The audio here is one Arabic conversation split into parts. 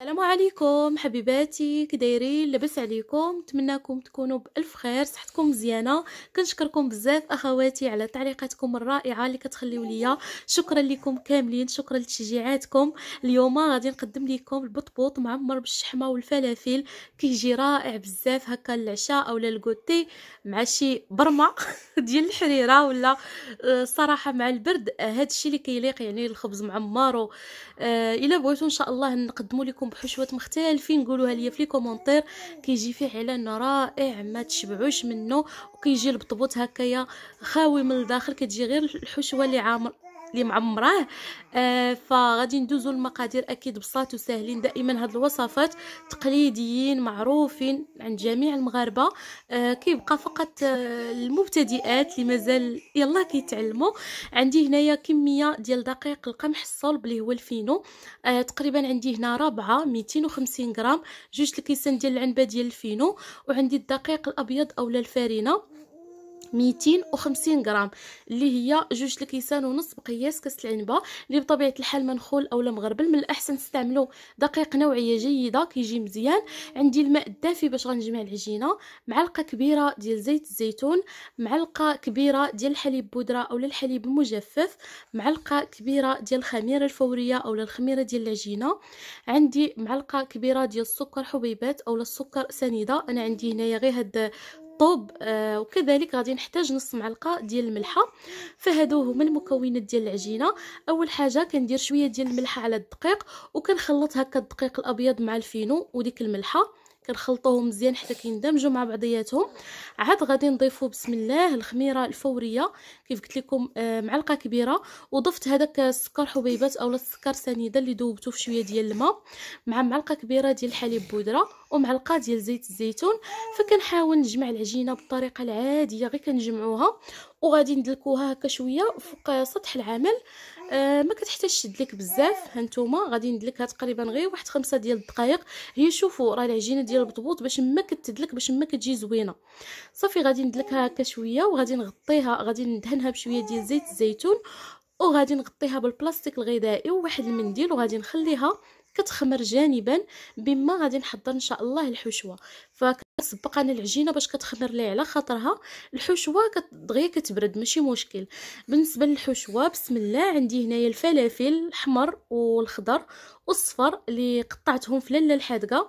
السلام عليكم حبيباتي كدايرين لاباس عليكم نتمنىكم تكونوا بالف خير صحتكم مزيانه كنشكركم بزاف اخواتي على تعليقاتكم الرائعه اللي كتخليو ليا شكرا لكم كاملين شكرا لتشجيعاتكم اليوم غادي نقدم لكم البطبوط معمر بالشحمه والفلافل كيجي رائع بزاف هكا للعشاء اولا الكوتي مع شي برمه ديال الحريره ولا آه، صراحه مع البرد هذا آه، الشيء اللي كيليق يعني الخبز معمر آه، الا بغيتو ان شاء الله نقدمو لكم معكم بحشوات مختلفين قولوها ليا في لي كومونتير كيجي فعلا رائع ما تشبعوش منه وكيجي البطبوط هكايا خاوي من الداخل كتجي غير الحشوه اللي عامر اللي معمراه آه فغادي ندوزو المقادير اكيد بساط وساهلين دائما هاد الوصفات تقليديين معروفين عند جميع المغاربه آه كيبقى فقط آه المبتدئات اللي مازال يلا كيتعلموا عندي هنايا كميه ديال دقيق القمح الصلب اللي هو الفينو آه تقريبا عندي هنا رابعه 250 غرام جوج الكيسان ديال العنبه ديال الفينو وعندي الدقيق الابيض اولا الفارينه 250 غرام اللي هي جوج الكيسان ونص بقياس كاس العنبه اللي بطبيعه الحال منخول اولا مغربل من الاحسن تستعملوا دقيق نوعيه جيده كيجي مزيان عندي الماء الدافي باش غنجمع العجينه معلقه كبيره ديال زيت الزيتون معلقه كبيره ديال الحليب بودره اولا الحليب المجفف معلقه كبيره ديال الخميره الفوريه اولا الخميره ديال العجينه عندي معلقه كبيره ديال السكر حبيبات اولا السكر سنيده انا عندي هنايا غير هاد الطوب آه وكذلك غادي نحتاج نص معلقه ديال الملحه فهادو هما المكونات ديال العجينه اول حاجه كندير شويه ديال الملحه على الدقيق وكنخلط هكا الدقيق الابيض مع الفينو وديك الملحه كنخلطوهم مزيان حتى كيندمجوا مع بعضياتهم عاد غادي نضيفوا بسم الله الخميره الفوريه كيف قلت لكم آه معلقه كبيره وضفت هذاك السكر حبيبات اولا السكر سنيده اللي ذوبته في شويه ديال الماء مع معلقه كبيره ديال الحليب بودره ومعلقه ديال زيت الزيتون فكنحاول نجمع العجينه بالطريقه العاديه غير كنجمعوها وغادي ندلكوها هكا شويه فوق سطح العمل آه ما كتحتاجش تدلك بزاف هانتوما غادي ندلكها تقريبا غير واحد خمسة ديال الدقائق هي شوفوا راه العجينه ديال البطبوط باش ما كتدلك باش ما كتجي زوينه صافي غادي ندلكها هكا شويه وغادي نغطيها غادي ندهنها بشويه ديال زيت الزيتون وغادي نغطيها بالبلاستيك الغذائي وواحد المنديل وغادي نخليها كتخمر جانبا بما غادي نحضر ان شاء الله الحشوه فكنسبق انا العجينه باش كتخمر لي على خاطرها الحشوه دغيا كتبرد ماشي مشكل بالنسبه للحشوه بسم الله عندي هنايا الفلافل الاحمر والخضر والصفر اللي قطعتهم في لاله الحادقه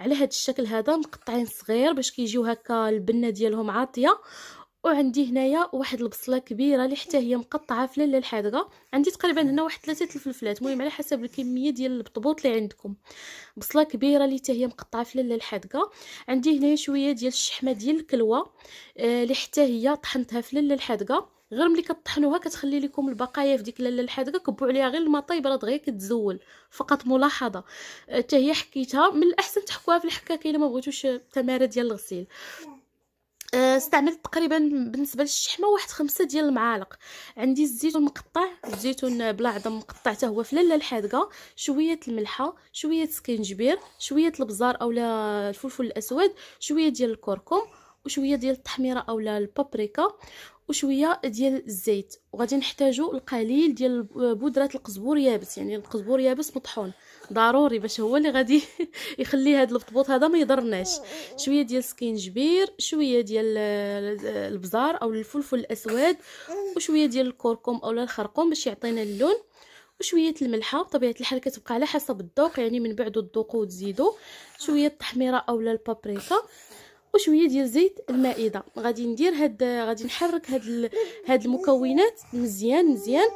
على هذا الشكل هذا مقطعين صغير باش كيجيو هكا البنه ديالهم عاطيه وعندي هنايا واحد البصله كبيره اللي حتى هي مقطعه فلله الحادقه عندي تقريبا هنا واحد ثلاثه الفلفلات المهم على حسب الكميه ديال البطبوط اللي عندكم بصله كبيره اللي حتى هي مقطعه فلله الحادقه عندي هنايا شويه ديال الشحمه ديال الكلوه آه، اللي آه حتى هي طحنتها فلله الحادقه غير ملي كطحنوها كتخلي لكم البقايا في ديك لاله الحادقه كبوا عليها غير الماء طايب راه دغيا كتزول فقط ملاحظه آه، حتى هي حكيتها من الاحسن تحكوها في الحكاكه الا ما بغيتوش التماره ديال الغسيل آه، استعملت تقريبا بالنسبه للشحمه واحد خمسة ديال المعالق عندي الزيتون مقطع الزيتون بلا عظم مقطع حتى هو فلله الحادقه شويه الملحه شويه سكينجبير شويه البزار اولا الفلفل الاسود شويه ديال الكركم وشويه ديال التحميره اولا البابريكا وشويه ديال الزيت وغادي نحتاجو القليل ديال بودره القزبور يابس يعني القزبور يابس مطحون ضروري باش هو اللي غادي يخلي هذا البطبوط هذا ما يضرناش شويه ديال سكينجبير شويه ديال البزار او الفلفل الاسود وشويه ديال الكركم او الخرقوم باش يعطينا اللون وشويه الملحه بطبيعه الحال كتبقى على حسب الذوق يعني من بعد تذوقوا وتزيدوا شويه التحميره اولا البابريكا وشويه ديال زيت المائده غادي ندير هاد غادي نحرك هاد ال... هاد المكونات مزيان مزيان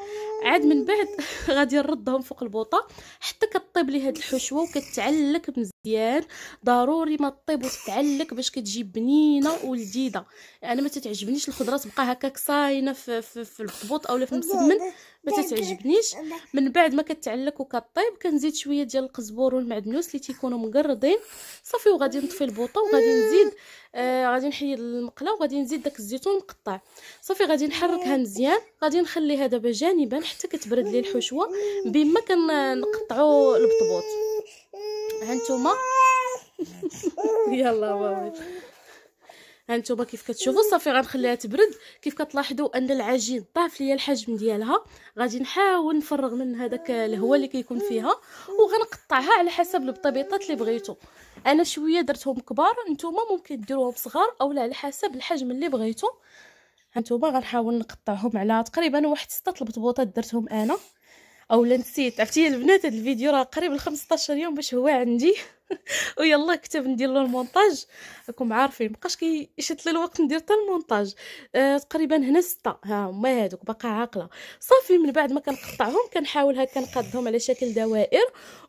عاد من بعد غادي نردهم فوق البوطه حتى كطيب لي هاد الحشوه وكتعلك مزيان ديال ضروري ما طيب وتتعلك باش كتجي بنينه ولذيذه انا يعني ما تتعجبنيش الخضره تبقى هكاك صاينه في, في, في الخبوط اولا في المسمن ما تتعجبنيش من بعد ما كتعلك وكطيب كنزيد شويه ديال القزبور والمعدنوس اللي تيكونوا مقردين صافي وغادي نطفي البوطه وغادي نزيد آه غادي نحيد المقله وغادي نزيد داك الزيتون مقطع صافي غادي نحركها مزيان غادي نخليها دابا جانبا حتى كتبرد لي الحشوه بما كنقطعوا البطبوط هانتوما يلا بابي هانتوما كيف كتشوفوا صافي غنخليها تبرد كيف كتلاحظوا ان العجين طاف ليا الحجم ديالها غادي نحاول نفرغ من هذاك الهواء اللي كيكون فيها وغنقطعها على حسب البطبيطات اللي بغيتو انا شويه درتهم كبار نتوما ممكن ديروهم صغار اولا على حسب الحجم اللي بغيتو هانتوما غنحاول نقطعهم على تقريبا واحد سته البطبوطات درتهم انا او نسيت عرفتي البنات هذا الفيديو راه قريب ل 15 يوم باش هو عندي ويلا كتب ندير له المونتاج راكم عارفين مابقاش كيشد لي الوقت ندير حتى المونتاج آه تقريبا هنا ستة ها هما هذوك باقا عاقله صافي من بعد ما كنقطعهم كنحاول هكا نقادهم على شكل دوائر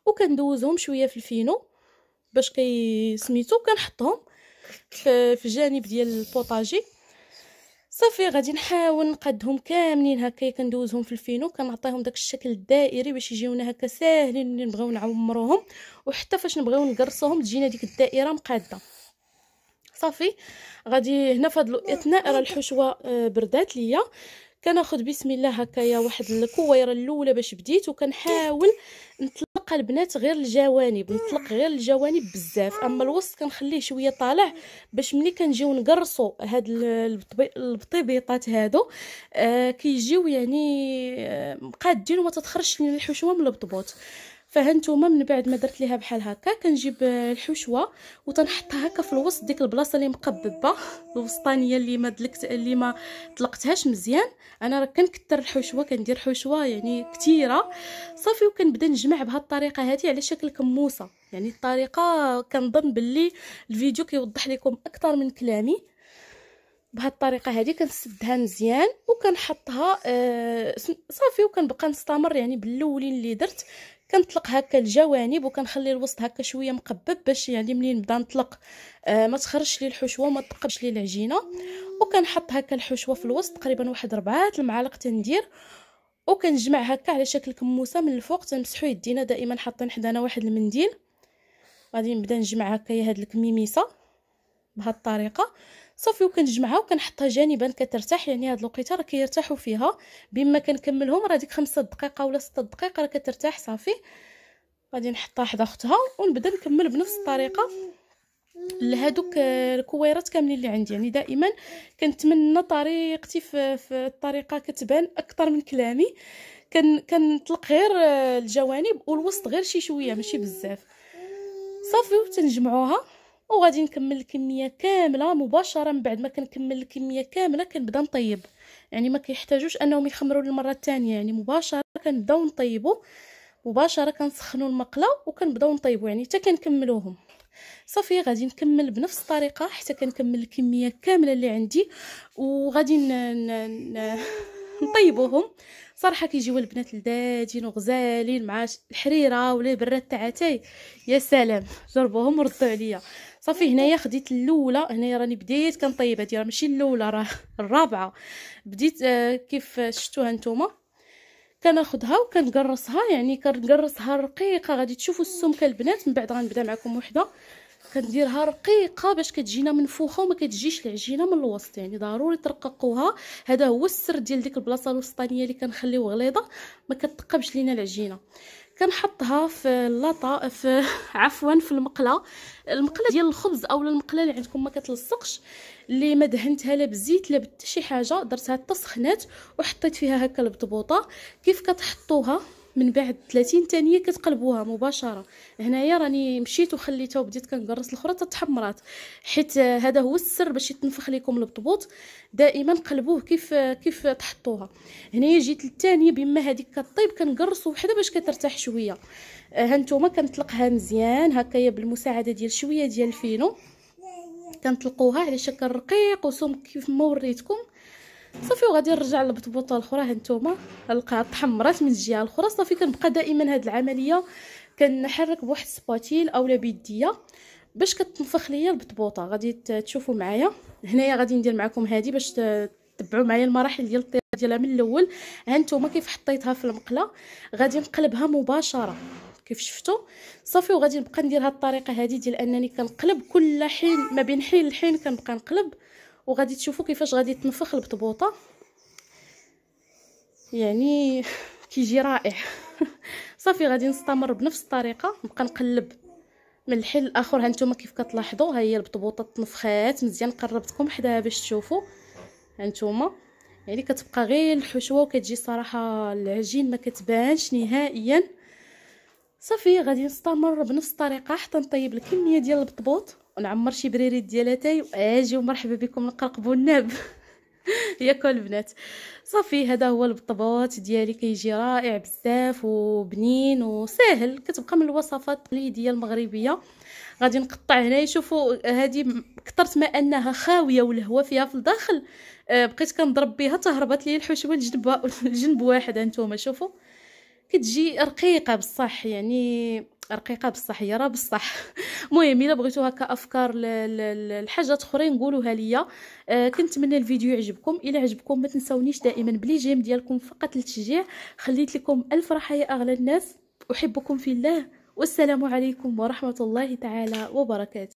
وكندوزهم شويه في الفينو باش كي سميتو كنحطهم في الجانب ديال البوطاجي صافي غادي نحاول نقدهم كاملين هكا كندوزهم في الفينو كنعطيهم داك الشكل الدائري باش يجيونا هكا ساهلين اللي نبغيو نعمروهم وحتى فاش نبغيو نقرصوهم تجينا ديك الدائره مقاده صافي غادي هنا في هذا الاثناء راه الحشوه آه، بردات ليا كناخذ بسم الله هكايا واحد الكويره الاولى باش بديت وكنحاول نطلق البنات غير الجوانب نطلق غير الجوانب بزاف اما الوسط كنخليه شويه طالع باش ملي كنجيو نقرصوا هاد البطيبيطات هادو آه كيجيو يعني آه مقادين وما تتخرجش الحشوه من البطبوط فهانتوما من بعد ما درت ليها بحال هكا كنجيب الحشوه وتنحطها هكا في الوسط ديك البلاصه اللي مقببه الوسطانيه اللي ما دلكت اللي ما طلقتهاش مزيان انا راه كنكثر الحشوه كندير حشوه يعني كثيره صافي وكنبدا نجمع بهاد الطريقه هذه على شكل كموسه يعني الطريقه كنظن باللي الفيديو كيوضح لكم اكثر من كلامي بهاد الطريقه هذه كنسدها مزيان وكنحطها آه صافي وكنبقى نستمر يعني باللولين اللي درت كنطلق هكا الجوانب وكنخلي الوسط هكا شويه مقبب باش يعني منين نبدا نطلق آه ما تخرجش لي الحشوه وما تقبش لي العجينه وكنحط هكا الحشوه في الوسط تقريبا واحد ربعة المعالق تندير وكنجمع هكا على شكل كموسه من الفوق تنمسحو يدينا دائما حاطين حدانا واحد المنديل غادي نبدا نجمع هكايا هاد الكميميسه بهاد الطريقه صافي وكنجمعها وكنحطها جانبا كترتاح يعني هاد الوقيته راه كيرتاحوا فيها بما كنكملهم راه ديك خمسة دقائق ولا ستة دقائق راه كترتاح صافي غادي نحطها حدا اختها ونبدا نكمل بنفس الطريقه لهادوك الكويرات كاملين اللي عندي يعني دائما كنتمنى طريقتي في, في الطريقه كتبان اكثر من كلامي كن كنطلق غير الجوانب والوسط غير شي شويه ماشي بزاف صافي وتنجمعوها وغادي نكمل الكميه كامله مباشره من بعد ما كنكمل الكميه كامله كنبدا نطيب يعني ما كيحتاجوش انهم يخمروا للمره الثانيه يعني مباشره كنبداو نطيبوا مباشره كنسخنوا المقله وكنبداو نطيبوا يعني حتى كنكملوهم صافي غادي نكمل بنفس الطريقه حتى كنكمل الكميه كامله اللي عندي وغادي نطيبوهم صراحه كيجيو البنات لدادين وغزالين مع الحريره ولا براد تاع اتاي يا سلام جربوهم وردو عليا صافي هنايا خديت الاولى هنايا راني بديت كنطيب هادي راه ماشي الاولى راه الرابعه بديت آه، كيف شفتوها نتوما كناخدها وكنقرصها يعني كنقرصها رقيقه غادي تشوفوا السمكه البنات من بعد غنبدا معكم وحده كنديرها رقيقه باش كتجينا منفوخه وما كتجيش العجينه من الوسط يعني ضروري ترققوها هذا هو السر ديال ديك البلاصه الوسطانيه اللي كنخليو غليظه ما كتقبش لينا العجينه كنحطها في اللاطه في عفوا في المقله المقله ديال الخبز اولا المقله اللي عندكم ما كتلصقش اللي ما دهنتها لا بالزيت لا بحتى شي حاجه درتها حتى سخنات وحطيت فيها هكا البطبوطه كيف كتحطوها من بعد 30 ثانيه كتقلبوها مباشره هنايا راني مشيت وخليتها وبديت كنقرص الاخرى تتحمرات حيت هذا هو السر باش يتنفخ لكم البطبوط دائما قلبوه كيف كيف تحطوها هنايا جيت للثانيه بما هذيك كطيب كنقرصو وحده باش كترتاح شويه آه، هانتوما كنطلقها مزيان هكايا بالمساعده ديال شويه ديال الفينو كنطلقوها على شكل رقيق وسمك كيف ما وريتكم صافي وغادي نرجع للبطبوطه الاخرى هانتوما القاع تحمرات من الجهه الاخرى صافي كنبقى دائما هاد العمليه كنحرك بواحد السباتيل اولا بيديه باش كتنفخ ليا البطبوطه غادي تشوفوا معايا هنايا غادي ندير معكم هادي باش تبعوا معايا المراحل ديال الطياب ديالها من الاول ها نتوما كيف حطيتها في المقله غادي نقلبها مباشره كيف شفتوا صافي وغادي نبقى ندير هاد الطريقه هادي ديال انني كنقلب كل حين ما بين حين لحين كنبقى نقلب وغادي تشوفوا كيفاش غادي تنفخ البطبوطه يعني كيجي رائع صافي غادي نستمر بنفس الطريقه نبقى نقلب من الحل الاخر ها نتوما كيف كتلاحظوا ها هي البطبوطه تنفخات مزيان قربتكم حداها باش تشوفوا ها نتوما يعني كتبقى غير الحشوه وكتجي صراحه العجين ما كتبانش نهائيا صافي غادي نستمر بنفس الطريقه حتى نطيب الكميه ديال البطبوط ونعمر شي بريريت ديال اتاي واجي ومرحبا بكم نقرقبوا الناب ياكل البنات صافي هذا هو البطبوط ديالي كيجي رائع بزاف وبنين وساهل كتبقى من الوصفات التقليديه المغربيه غادي نقطع هنا شوفوا هذه كثرت ما انها خاويه والهواء فيها في الداخل آه، بقيت كنضرب بها تهربت لي الحشوه الجنب الجنب واحد انتم شوفوا كتجي رقيقه بصح يعني رقيقه بصح هي راه بصح المهم الا بغيتو هكا افكار الحاجات اخرين قولوها ليا آه كنتمنى الفيديو يعجبكم الا عجبكم ما تنسونيش دائما بلي جيم ديالكم فقط للتشجيع خليت لكم الف راحه يا اغلى الناس احبكم في الله والسلام عليكم ورحمه الله تعالى وبركاته